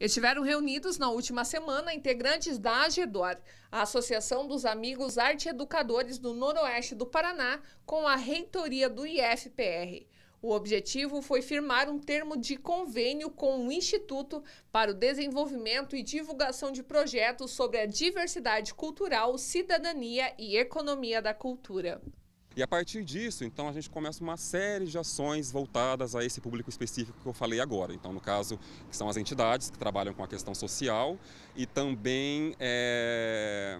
Estiveram reunidos na última semana integrantes da AGEDOR, a Associação dos Amigos Arte Educadores do Noroeste do Paraná, com a reitoria do IFPR. O objetivo foi firmar um termo de convênio com o Instituto para o Desenvolvimento e Divulgação de Projetos sobre a Diversidade Cultural, Cidadania e Economia da Cultura. E a partir disso, então, a gente começa uma série de ações voltadas a esse público específico que eu falei agora. Então, no caso, que são as entidades que trabalham com a questão social e também é,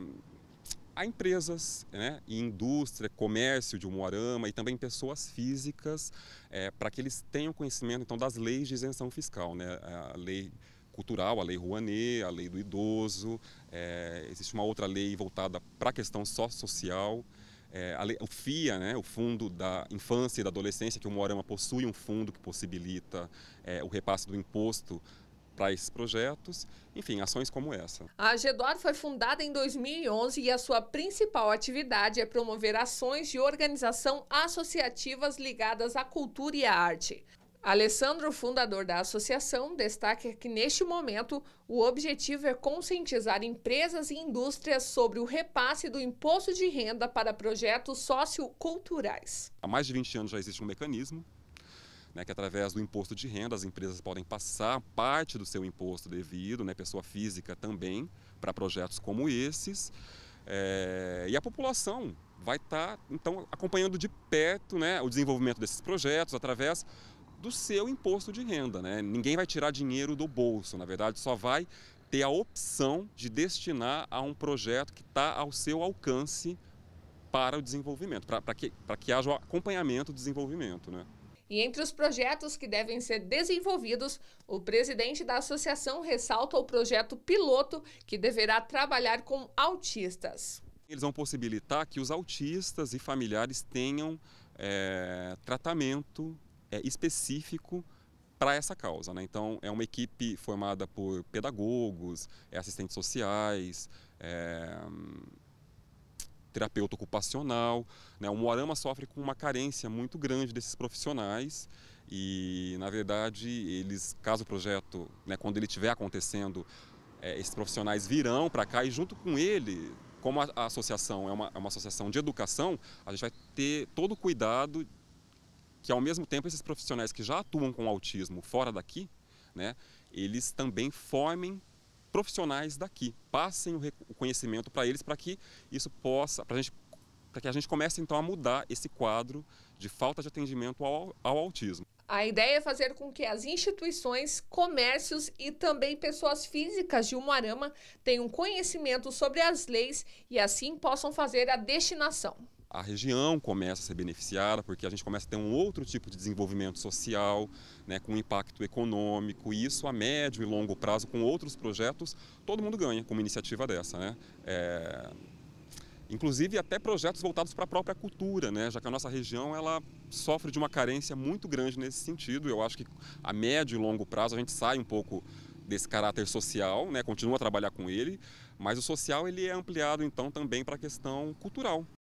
a empresas né, e indústria, comércio de Umuarama e também pessoas físicas é, para que eles tenham conhecimento então das leis de isenção fiscal, né, a lei cultural, a lei Rouanet, a lei do idoso, é, existe uma outra lei voltada para a questão só social é, o FIA, né, o Fundo da Infância e da Adolescência, que o Moarama possui um fundo que possibilita é, o repasse do imposto para esses projetos, enfim, ações como essa. A Gedor foi fundada em 2011 e a sua principal atividade é promover ações de organização associativas ligadas à cultura e à arte. Alessandro, fundador da associação, destaca que neste momento o objetivo é conscientizar empresas e indústrias sobre o repasse do imposto de renda para projetos socioculturais. Há mais de 20 anos já existe um mecanismo né, que através do imposto de renda as empresas podem passar parte do seu imposto devido, né, pessoa física também, para projetos como esses. É, e a população vai estar, tá, então, acompanhando de perto né, o desenvolvimento desses projetos através do seu imposto de renda. Né? Ninguém vai tirar dinheiro do bolso, na verdade, só vai ter a opção de destinar a um projeto que está ao seu alcance para o desenvolvimento, para que, que haja o acompanhamento do desenvolvimento. Né? E entre os projetos que devem ser desenvolvidos, o presidente da associação ressalta o projeto piloto que deverá trabalhar com autistas. Eles vão possibilitar que os autistas e familiares tenham é, tratamento é, específico para essa causa. Né? Então, é uma equipe formada por pedagogos, é, assistentes sociais, é, terapeuta ocupacional. Né? O Moarama sofre com uma carência muito grande desses profissionais e, na verdade, eles, caso o projeto, né, quando ele estiver acontecendo, é, esses profissionais virão para cá e, junto com ele, como a, a associação é uma, é uma associação de educação, a gente vai ter todo o cuidado que ao mesmo tempo esses profissionais que já atuam com autismo fora daqui, né, eles também formem profissionais daqui, passem o, conhecimento para eles para que isso possa, para gente para que a gente comece então a mudar esse quadro de falta de atendimento ao, ao autismo. A ideia é fazer com que as instituições, comércios e também pessoas físicas de Umuarama tenham conhecimento sobre as leis e assim possam fazer a destinação a região começa a ser beneficiada, porque a gente começa a ter um outro tipo de desenvolvimento social, né, com impacto econômico, e isso a médio e longo prazo, com outros projetos, todo mundo ganha com uma iniciativa dessa. Né? É... Inclusive até projetos voltados para a própria cultura, né? já que a nossa região ela sofre de uma carência muito grande nesse sentido. Eu acho que a médio e longo prazo a gente sai um pouco desse caráter social, né? continua a trabalhar com ele, mas o social ele é ampliado então também para a questão cultural.